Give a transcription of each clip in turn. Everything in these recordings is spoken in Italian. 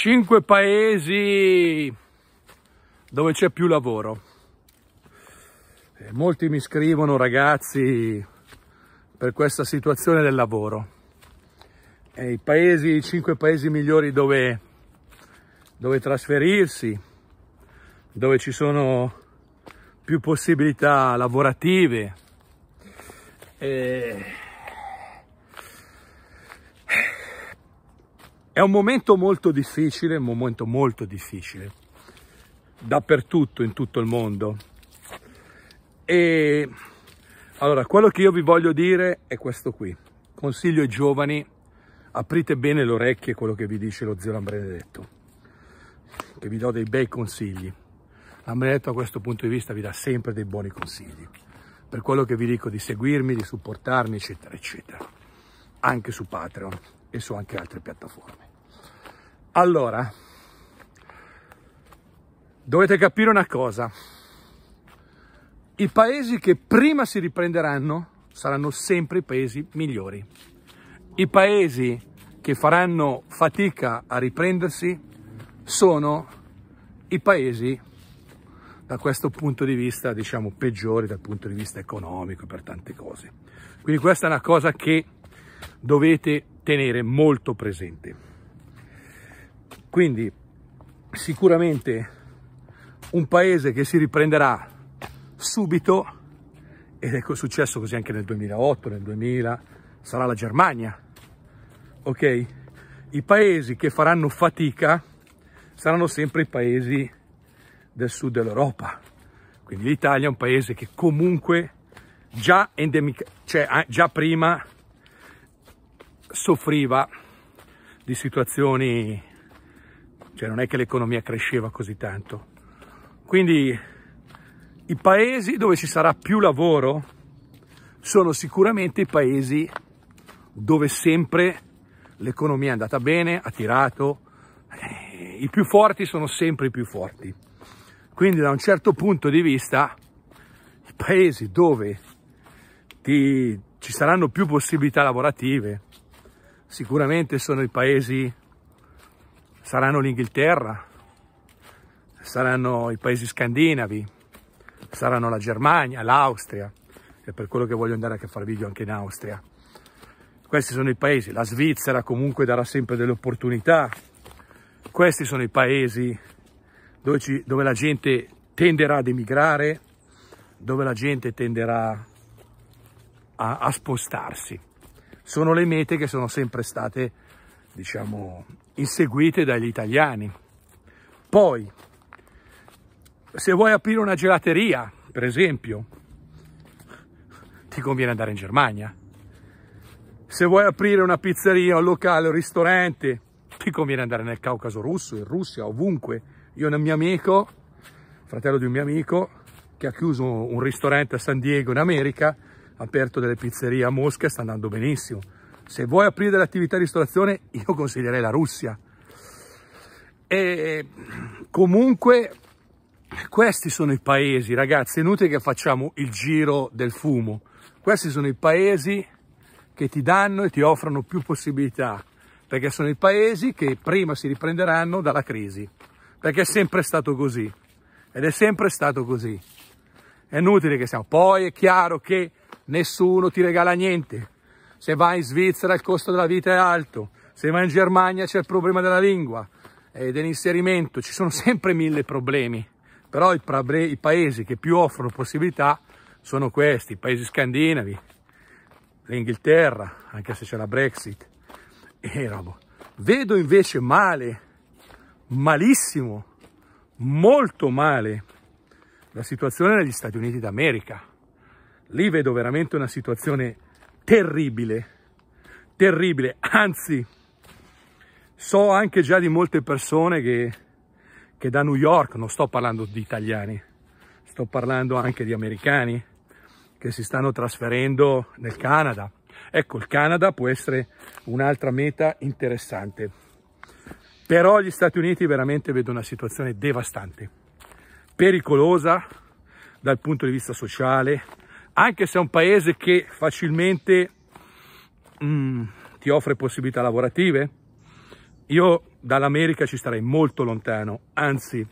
5 paesi dove c'è più lavoro. E molti mi scrivono ragazzi per questa situazione del lavoro. E I paesi, i 5 paesi migliori dove, dove trasferirsi, dove ci sono più possibilità lavorative. E È un momento molto difficile, un momento molto difficile, dappertutto, in tutto il mondo. E allora, quello che io vi voglio dire è questo qui. Consiglio ai giovani, aprite bene le orecchie quello che vi dice lo zio Lambrenedetto, che vi do dei bei consigli. Lambrenedetto a questo punto di vista vi dà sempre dei buoni consigli, per quello che vi dico di seguirmi, di supportarmi, eccetera, eccetera, anche su Patreon e su anche altre piattaforme. Allora, dovete capire una cosa. I paesi che prima si riprenderanno saranno sempre i paesi migliori. I paesi che faranno fatica a riprendersi sono i paesi da questo punto di vista, diciamo, peggiori dal punto di vista economico per tante cose. Quindi questa è una cosa che dovete tenere molto presente. Quindi sicuramente un paese che si riprenderà subito, ed è successo così anche nel 2008, nel 2000, sarà la Germania, ok? I paesi che faranno fatica saranno sempre i paesi del sud dell'Europa. Quindi l'Italia è un paese che comunque già, endemica, cioè, già prima soffriva di situazioni cioè non è che l'economia cresceva così tanto. Quindi i paesi dove ci sarà più lavoro sono sicuramente i paesi dove sempre l'economia è andata bene, ha tirato, eh, i più forti sono sempre i più forti. Quindi da un certo punto di vista i paesi dove ti, ci saranno più possibilità lavorative sicuramente sono i paesi saranno l'Inghilterra, saranno i paesi scandinavi, saranno la Germania, l'Austria, è per quello che voglio andare a fare video anche in Austria. Questi sono i paesi, la Svizzera comunque darà sempre delle opportunità, questi sono i paesi dove, ci, dove la gente tenderà ad emigrare, dove la gente tenderà a, a spostarsi. Sono le mete che sono sempre state diciamo, inseguite dagli italiani. Poi, se vuoi aprire una gelateria, per esempio, ti conviene andare in Germania. Se vuoi aprire una pizzeria, un locale, un ristorante, ti conviene andare nel Caucaso russo, in Russia, ovunque. Io ho un mio amico, fratello di un mio amico, che ha chiuso un ristorante a San Diego in America, ha aperto delle pizzerie a Mosca e sta andando benissimo se vuoi aprire l'attività di ristorazione io consiglierei la Russia. E comunque questi sono i paesi, ragazzi, è inutile che facciamo il giro del fumo. Questi sono i paesi che ti danno e ti offrono più possibilità, perché sono i paesi che prima si riprenderanno dalla crisi, perché è sempre stato così, ed è sempre stato così. È inutile che siamo. Poi è chiaro che nessuno ti regala niente, se vai in Svizzera il costo della vita è alto, se vai in Germania c'è il problema della lingua e dell'inserimento, ci sono sempre mille problemi, però i, i paesi che più offrono possibilità sono questi, i paesi scandinavi, l'Inghilterra, anche se c'è la Brexit, e roba. Vedo invece male, malissimo, molto male, la situazione negli Stati Uniti d'America. Lì vedo veramente una situazione terribile, terribile, anzi so anche già di molte persone che, che da New York, non sto parlando di italiani, sto parlando anche di americani che si stanno trasferendo nel Canada. Ecco, il Canada può essere un'altra meta interessante. Però gli Stati Uniti veramente vedono una situazione devastante, pericolosa dal punto di vista sociale, anche se è un paese che facilmente mm, ti offre possibilità lavorative, io dall'America ci starei molto lontano, anzi,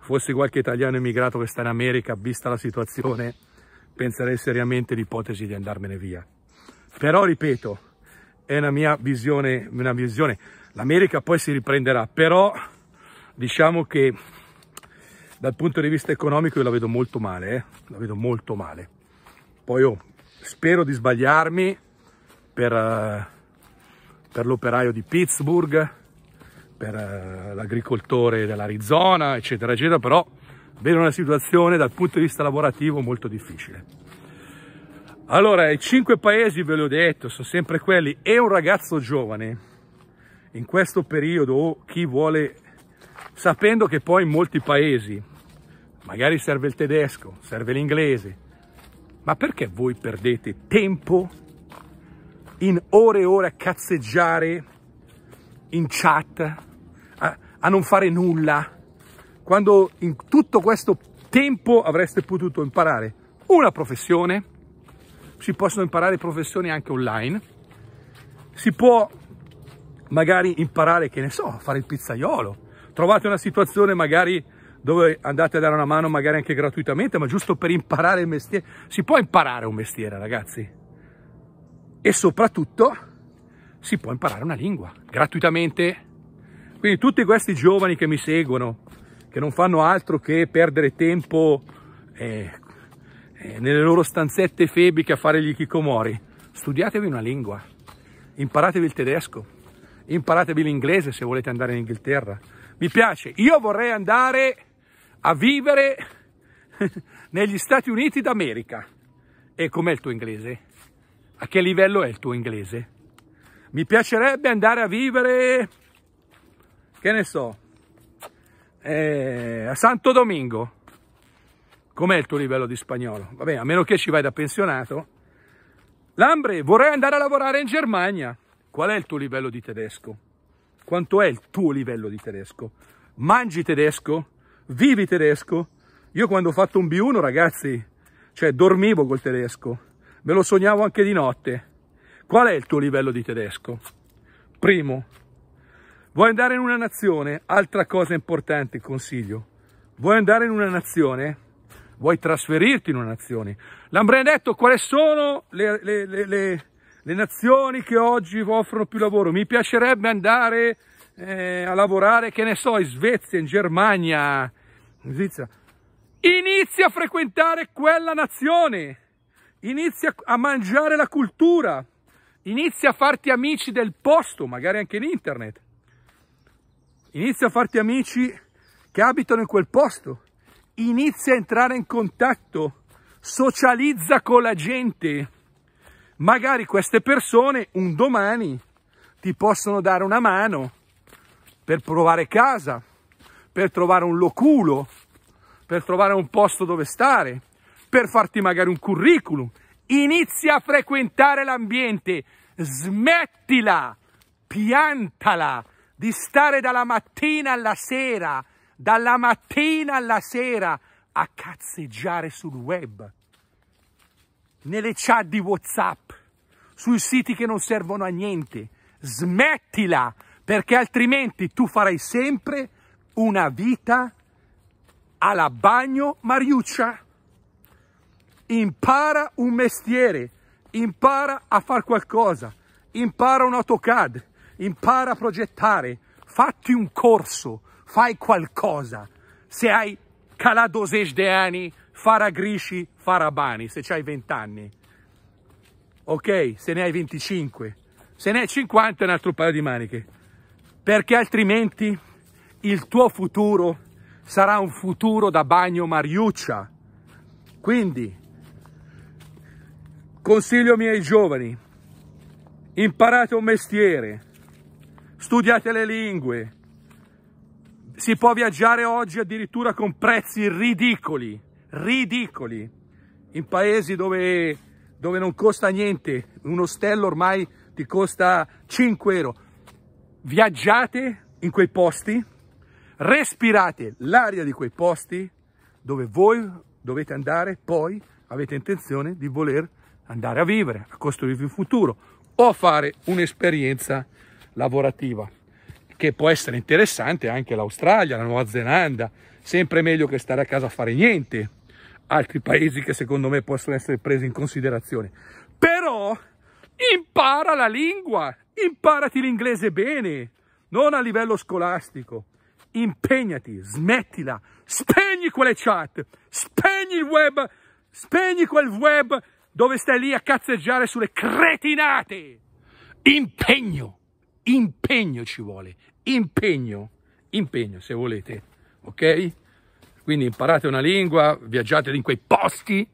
fossi qualche italiano emigrato che sta in America, vista la situazione, penserei seriamente l'ipotesi di andarmene via. Però, ripeto, è una mia visione, una visione. l'America poi si riprenderà, però diciamo che dal punto di vista economico io la vedo molto male, eh? la vedo molto male. Poi io oh, spero di sbagliarmi per, eh, per l'operaio di Pittsburgh, per eh, l'agricoltore dell'Arizona, eccetera, eccetera, però vedo una situazione dal punto di vista lavorativo molto difficile. Allora, i cinque paesi, ve l'ho detto, sono sempre quelli, e un ragazzo giovane, in questo periodo, o oh, chi vuole, sapendo che poi in molti paesi, magari serve il tedesco, serve l'inglese, ma perché voi perdete tempo in ore e ore a cazzeggiare in chat, a, a non fare nulla, quando in tutto questo tempo avreste potuto imparare una professione, si possono imparare professioni anche online, si può magari imparare, che ne so, fare il pizzaiolo, trovate una situazione magari dove andate a dare una mano magari anche gratuitamente, ma giusto per imparare il mestiere. Si può imparare un mestiere, ragazzi. E soprattutto si può imparare una lingua gratuitamente. Quindi tutti questi giovani che mi seguono, che non fanno altro che perdere tempo eh, eh, nelle loro stanzette febiche a fare gli chicomori, studiatevi una lingua, imparatevi il tedesco, imparatevi l'inglese se volete andare in Inghilterra. Mi piace, io vorrei andare a vivere negli Stati Uniti d'America. E com'è il tuo inglese? A che livello è il tuo inglese? Mi piacerebbe andare a vivere, che ne so, eh, a Santo Domingo. Com'è il tuo livello di spagnolo? Vabbè, a meno che ci vai da pensionato. Lambre, vorrei andare a lavorare in Germania. Qual è il tuo livello di tedesco? Quanto è il tuo livello di tedesco? Mangi tedesco? vivi tedesco. Io quando ho fatto un B1, ragazzi, cioè dormivo col tedesco, me lo sognavo anche di notte. Qual è il tuo livello di tedesco? Primo, vuoi andare in una nazione? Altra cosa importante, consiglio. Vuoi andare in una nazione? Vuoi trasferirti in una nazione? L'Ambrea detto quali sono le, le, le, le, nazioni che oggi offrono più lavoro. Mi piacerebbe andare eh, a lavorare, che ne so, in Svezia, in Germania, in Svizzera, inizia a frequentare quella nazione, inizia a mangiare la cultura, inizia a farti amici del posto, magari anche in internet, inizia a farti amici che abitano in quel posto, inizia a entrare in contatto, socializza con la gente, magari queste persone un domani ti possono dare una mano per provare casa, per trovare un loculo, per trovare un posto dove stare, per farti magari un curriculum. Inizia a frequentare l'ambiente, smettila, piantala di stare dalla mattina alla sera, dalla mattina alla sera a cazzeggiare sul web, nelle chat di Whatsapp, sui siti che non servono a niente. Smettila, perché altrimenti tu farai sempre una vita alla bagno Mariuccia. Impara un mestiere, impara a fare qualcosa, impara un AutoCAD, impara a progettare, fatti un corso, fai qualcosa. Se hai calà 12 anni, farà grisci, farà bani, se hai 20 anni. Ok, se ne hai 25. Se ne hai 50 è un altro paio di maniche. Perché altrimenti il tuo futuro sarà un futuro da bagno Mariuccia. Quindi, consiglio ai miei giovani, imparate un mestiere, studiate le lingue, si può viaggiare oggi addirittura con prezzi ridicoli, ridicoli, in paesi dove, dove non costa niente, un ostello ormai ti costa 5 euro. Viaggiate in quei posti respirate l'aria di quei posti dove voi dovete andare, poi avete intenzione di voler andare a vivere, a costruirvi un futuro o fare un'esperienza lavorativa che può essere interessante anche l'Australia, la Nuova Zelanda, sempre meglio che stare a casa a fare niente, altri paesi che secondo me possono essere presi in considerazione. Però impara la lingua, imparati l'inglese bene, non a livello scolastico, impegnati, smettila, spegni quelle chat, spegni il web, spegni quel web dove stai lì a cazzeggiare sulle cretinate. Impegno, impegno ci vuole, impegno, impegno se volete, ok? Quindi imparate una lingua, viaggiate in quei posti.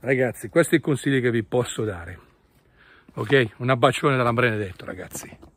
Ragazzi, questi sono i consigli che vi posso dare. Ok? Un abbacione dall'Ambrenedetto, ragazzi.